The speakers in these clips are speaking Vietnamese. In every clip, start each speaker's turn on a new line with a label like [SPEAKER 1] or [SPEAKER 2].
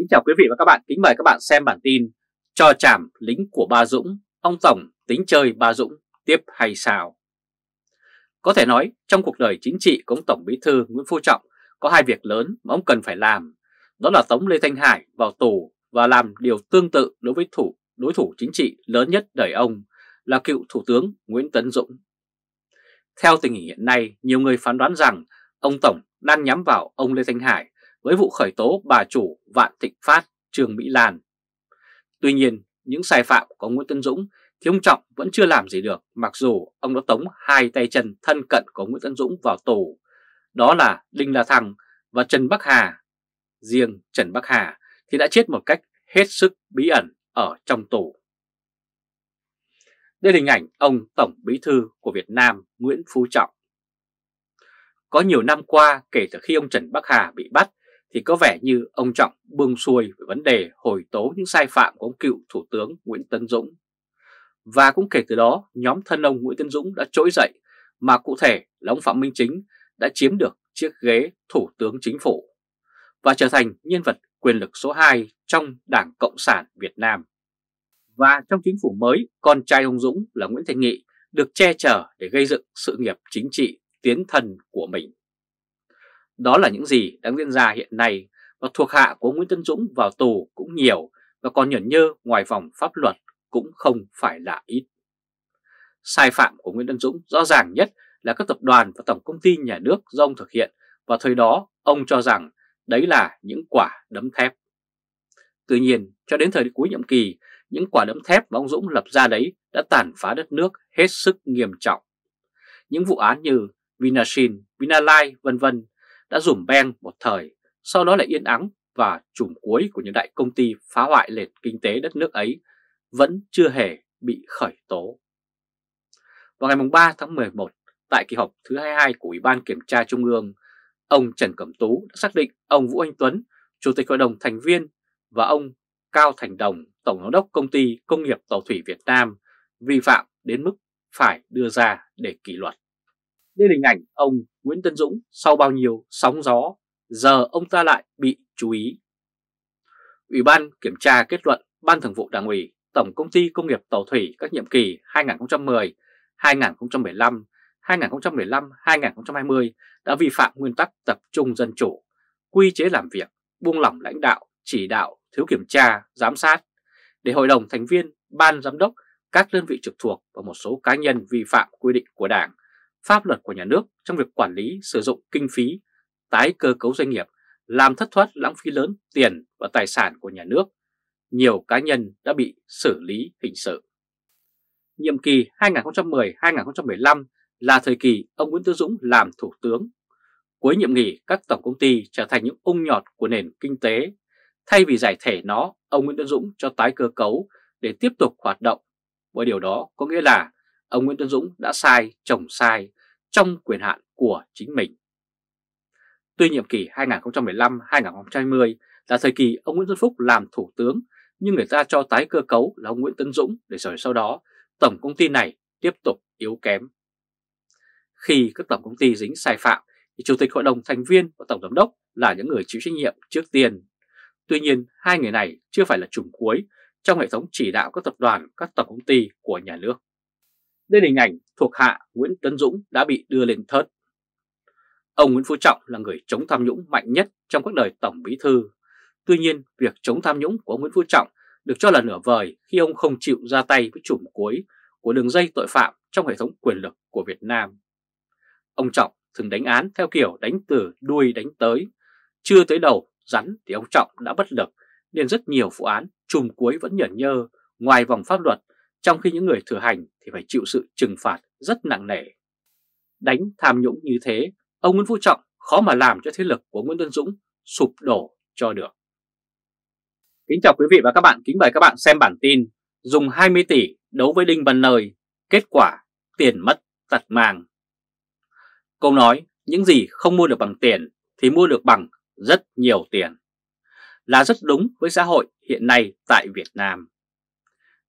[SPEAKER 1] Kính chào quý vị và các bạn, kính mời các bạn xem bản tin Cho chảm lính của Ba Dũng, ông Tổng tính chơi Ba Dũng tiếp hay sao? Có thể nói trong cuộc đời chính trị của ông Tổng Bí Thư Nguyễn Phú Trọng có hai việc lớn mà ông cần phải làm Đó là tống Lê Thanh Hải vào tù và làm điều tương tự đối với thủ đối thủ chính trị lớn nhất đời ông là cựu Thủ tướng Nguyễn Tấn Dũng Theo tình hình hiện nay, nhiều người phán đoán rằng ông Tổng đang nhắm vào ông Lê Thanh Hải với vụ khởi tố bà chủ Vạn Thịnh Phát, Trường Mỹ Lan. Tuy nhiên, những sai phạm của Nguyễn Tân Dũng thì ông Trọng vẫn chưa làm gì được mặc dù ông đã tống hai tay chân thân cận của Nguyễn Tân Dũng vào tù. Đó là Đinh La Thăng và Trần Bắc Hà. Riêng Trần Bắc Hà thì đã chết một cách hết sức bí ẩn ở trong tù. Đây là hình ảnh ông Tổng Bí Thư của Việt Nam Nguyễn Phú Trọng. Có nhiều năm qua kể từ khi ông Trần Bắc Hà bị bắt thì có vẻ như ông Trọng bưng xuôi về vấn đề hồi tố những sai phạm của ông cựu Thủ tướng Nguyễn Tấn Dũng. Và cũng kể từ đó, nhóm thân ông Nguyễn Tấn Dũng đã trỗi dậy, mà cụ thể là ông Phạm Minh Chính đã chiếm được chiếc ghế Thủ tướng Chính phủ và trở thành nhân vật quyền lực số 2 trong Đảng Cộng sản Việt Nam. Và trong chính phủ mới, con trai ông Dũng là Nguyễn Thành Nghị được che chở để gây dựng sự nghiệp chính trị tiến thần của mình. Đó là những gì đang diễn ra hiện nay và thuộc hạ của Nguyễn Tân Dũng vào tù cũng nhiều và còn nhẫn nhơ ngoài vòng pháp luật cũng không phải là ít. Sai phạm của Nguyễn Tân Dũng rõ ràng nhất là các tập đoàn và tổng công ty nhà nước do ông thực hiện và thời đó ông cho rằng đấy là những quả đấm thép. Tuy nhiên, cho đến thời cuối nhiệm kỳ, những quả đấm thép mà ông Dũng lập ra đấy đã tàn phá đất nước hết sức nghiêm trọng. Những vụ án như Vinashin, Vinalai, vân vân đã dùm beng một thời, sau đó lại yên ắng và chùm cuối của những đại công ty phá hoại nền kinh tế đất nước ấy vẫn chưa hề bị khởi tố. Vào ngày 3 tháng 11, tại kỳ họp thứ 22 của Ủy ban Kiểm tra Trung ương, ông Trần Cẩm Tú đã xác định ông Vũ Anh Tuấn, Chủ tịch Hội đồng thành viên và ông Cao Thành Đồng, Tổng giám đốc Công ty Công nghiệp Tàu thủy Việt Nam vi phạm đến mức phải đưa ra để kỷ luật. Đây là hình ảnh ông Nguyễn Tân Dũng sau bao nhiêu sóng gió, giờ ông ta lại bị chú ý. Ủy ban kiểm tra kết luận Ban Thường vụ Đảng ủy Tổng Công ty Công nghiệp Tàu Thủy các nhiệm kỳ 2010, 2015, 2015-2020 đã vi phạm nguyên tắc tập trung dân chủ, quy chế làm việc, buông lỏng lãnh đạo, chỉ đạo, thiếu kiểm tra, giám sát, để hội đồng thành viên, ban giám đốc, các đơn vị trực thuộc và một số cá nhân vi phạm quy định của Đảng pháp luật của nhà nước trong việc quản lý sử dụng kinh phí, tái cơ cấu doanh nghiệp, làm thất thoát lãng phí lớn tiền và tài sản của nhà nước, nhiều cá nhân đã bị xử lý hình sự. Nhiệm kỳ 2010-2015 là thời kỳ ông Nguyễn Tư Dũng làm thủ tướng. Cuối nhiệm kỳ, các tổng công ty trở thành những ung nhọt của nền kinh tế. Thay vì giải thể nó, ông Nguyễn Tư Dũng cho tái cơ cấu để tiếp tục hoạt động. Bởi điều đó có nghĩa là ông Nguyễn Tuấn Dũng đã sai chồng sai trong quyền hạn của chính mình. Tuy nhiệm kỳ 2015-2020 là thời kỳ ông Nguyễn Xuân Phúc làm thủ tướng, nhưng người ta cho tái cơ cấu là ông Nguyễn Tấn Dũng để rồi sau đó tổng công ty này tiếp tục yếu kém. Khi các tổng công ty dính sai phạm thì Chủ tịch Hội đồng thành viên và Tổng giám đốc là những người chịu trách nhiệm trước tiên. Tuy nhiên, hai người này chưa phải là chủng cuối trong hệ thống chỉ đạo các tập đoàn, các tổng công ty của nhà nước. Đây là hình ảnh thuộc hạ Nguyễn Tấn Dũng đã bị đưa lên thớt. Ông Nguyễn Phú Trọng là người chống tham nhũng mạnh nhất trong các đời Tổng Bí Thư. Tuy nhiên, việc chống tham nhũng của Nguyễn Phú Trọng được cho là nửa vời khi ông không chịu ra tay với chùm cuối của đường dây tội phạm trong hệ thống quyền lực của Việt Nam. Ông Trọng thường đánh án theo kiểu đánh từ đuôi đánh tới. Chưa tới đầu rắn thì ông Trọng đã bất lực nên rất nhiều vụ án chùm cuối vẫn nhởn nhơ ngoài vòng pháp luật trong khi những người thừa hành thì phải chịu sự trừng phạt rất nặng nề. Đánh tham nhũng như thế, ông Nguyễn Phú Trọng khó mà làm cho thế lực của Nguyễn Tân Dũng sụp đổ cho được. Kính chào quý vị và các bạn, kính mời các bạn xem bản tin Dùng 20 tỷ đấu với Đinh Văn Nơi, kết quả tiền mất tật mang. Câu nói, những gì không mua được bằng tiền thì mua được bằng rất nhiều tiền. Là rất đúng với xã hội hiện nay tại Việt Nam.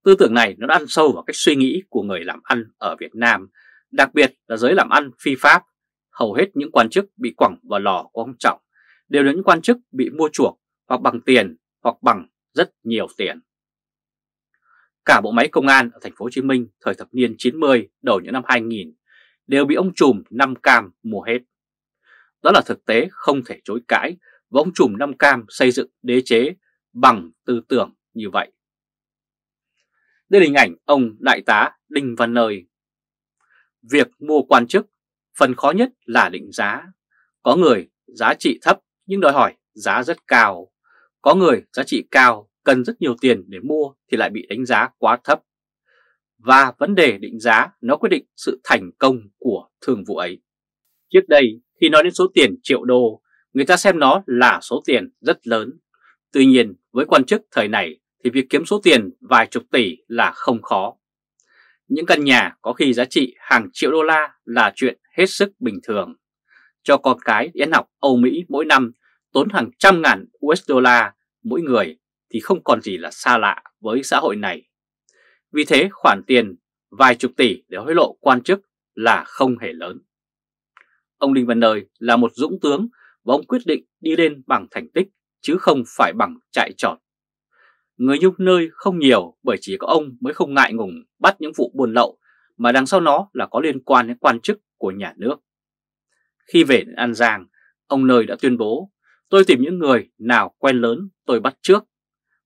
[SPEAKER 1] Tư tưởng này nó đã ăn sâu vào cách suy nghĩ của người làm ăn ở Việt Nam, đặc biệt là giới làm ăn phi pháp. Hầu hết những quan chức bị quẳng vào lò của ông Trọng đều là những quan chức bị mua chuộc hoặc bằng tiền hoặc bằng rất nhiều tiền. Cả bộ máy công an ở thành phố Hồ Chí Minh thời thập niên 90 đầu những năm 2000 đều bị ông trùm Năm Cam mua hết. Đó là thực tế không thể chối cãi và ông trùm Năm Cam xây dựng đế chế bằng tư tưởng như vậy. Đây là hình ảnh ông Đại tá Đinh Văn Nơi. Việc mua quan chức, phần khó nhất là định giá. Có người giá trị thấp nhưng đòi hỏi giá rất cao. Có người giá trị cao cần rất nhiều tiền để mua thì lại bị đánh giá quá thấp. Và vấn đề định giá nó quyết định sự thành công của thương vụ ấy. Trước đây khi nói đến số tiền triệu đô, người ta xem nó là số tiền rất lớn. Tuy nhiên với quan chức thời này thì việc kiếm số tiền vài chục tỷ là không khó. Những căn nhà có khi giá trị hàng triệu đô la là chuyện hết sức bình thường. Cho con cái đi học Âu Mỹ mỗi năm tốn hàng trăm ngàn USD mỗi người thì không còn gì là xa lạ với xã hội này. Vì thế khoản tiền vài chục tỷ để hối lộ quan chức là không hề lớn. Ông Đinh Văn Nơi là một dũng tướng và ông quyết định đi lên bằng thành tích chứ không phải bằng chạy trọt Người nhúc nơi không nhiều bởi chỉ có ông mới không ngại ngùng bắt những vụ buôn lậu mà đằng sau nó là có liên quan đến quan chức của nhà nước. Khi về đến An Giang, ông Nơi đã tuyên bố, tôi tìm những người nào quen lớn tôi bắt trước.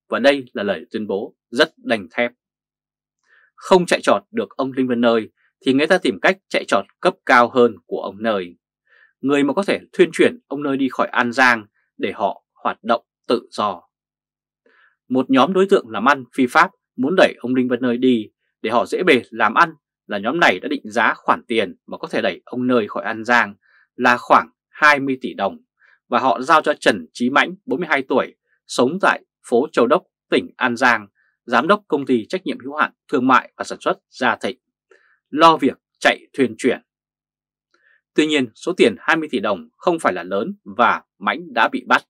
[SPEAKER 1] Và đây là lời tuyên bố rất đành thép. Không chạy trọt được ông Linh Văn Nơi thì người ta tìm cách chạy trọt cấp cao hơn của ông Nơi. Người mà có thể thuyên chuyển ông Nơi đi khỏi An Giang để họ hoạt động tự do. Một nhóm đối tượng làm ăn phi pháp muốn đẩy ông Đinh Văn Nơi đi để họ dễ bề làm ăn là nhóm này đã định giá khoản tiền mà có thể đẩy ông Nơi khỏi An Giang là khoảng 20 tỷ đồng và họ giao cho Trần Trí Mãnh 42 tuổi sống tại phố Châu Đốc, tỉnh An Giang, giám đốc công ty trách nhiệm hữu hạn thương mại và sản xuất Gia Thịnh, lo việc chạy thuyền chuyển. Tuy nhiên, số tiền 20 tỷ đồng không phải là lớn và Mãnh đã bị bắt.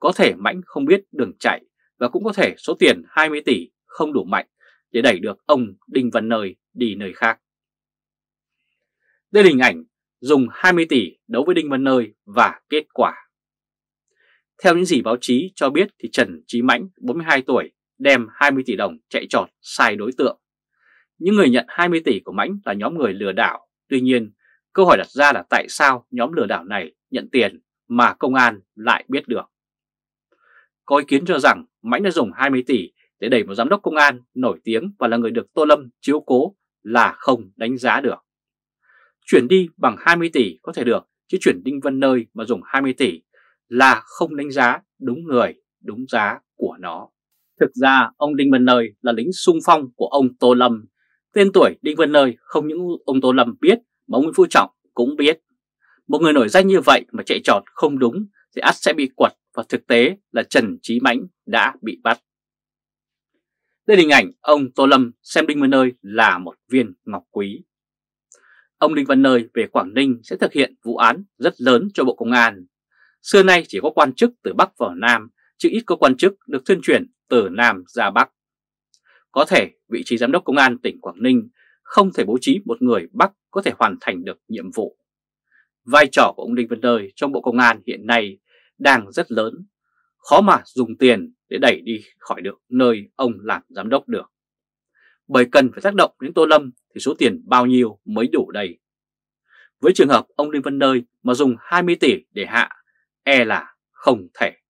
[SPEAKER 1] Có thể Mãnh không biết đường chạy và cũng có thể số tiền 20 tỷ không đủ mạnh để đẩy được ông Đinh Văn Nơi đi nơi khác. Đây là hình ảnh dùng 20 tỷ đấu với Đinh Văn Nơi và kết quả. Theo những gì báo chí cho biết thì Trần Trí Mãnh, 42 tuổi, đem 20 tỷ đồng chạy trọt sai đối tượng. Những người nhận 20 tỷ của Mãnh là nhóm người lừa đảo. Tuy nhiên, câu hỏi đặt ra là tại sao nhóm lừa đảo này nhận tiền mà công an lại biết được. Có ý kiến cho rằng Mãnh đã dùng 20 tỷ để đẩy một giám đốc công an nổi tiếng và là người được Tô Lâm chiếu cố là không đánh giá được. Chuyển đi bằng 20 tỷ có thể được, chứ chuyển Đinh Văn Nơi mà dùng 20 tỷ là không đánh giá đúng người, đúng giá của nó. Thực ra ông Đinh Văn Nơi là lính sung phong của ông Tô Lâm. Tên tuổi Đinh Văn Nơi không những ông Tô Lâm biết mà ông Nguyễn Phú Trọng cũng biết. Một người nổi danh như vậy mà chạy trọt không đúng thì ắt sẽ bị quật và thực tế là Trần Trí Mãnh đã bị bắt. Đây là hình ảnh ông Tô Lâm xem Đinh Văn Nơi là một viên ngọc quý. Ông Đinh Văn Nơi về Quảng Ninh sẽ thực hiện vụ án rất lớn cho Bộ Công an. Xưa nay chỉ có quan chức từ Bắc vào Nam, chứ ít có quan chức được tuyên truyền từ Nam ra Bắc. Có thể vị trí giám đốc công an tỉnh Quảng Ninh không thể bố trí một người Bắc có thể hoàn thành được nhiệm vụ. Vai trò của ông Đinh Văn Nơi trong Bộ Công an hiện nay đang rất lớn, khó mà dùng tiền để đẩy đi khỏi được nơi ông làm giám đốc được. Bởi cần phải tác động đến Tô Lâm thì số tiền bao nhiêu mới đủ đầy. Với trường hợp ông Đinh Văn Nơi mà dùng 20 tỷ để hạ, e là không thể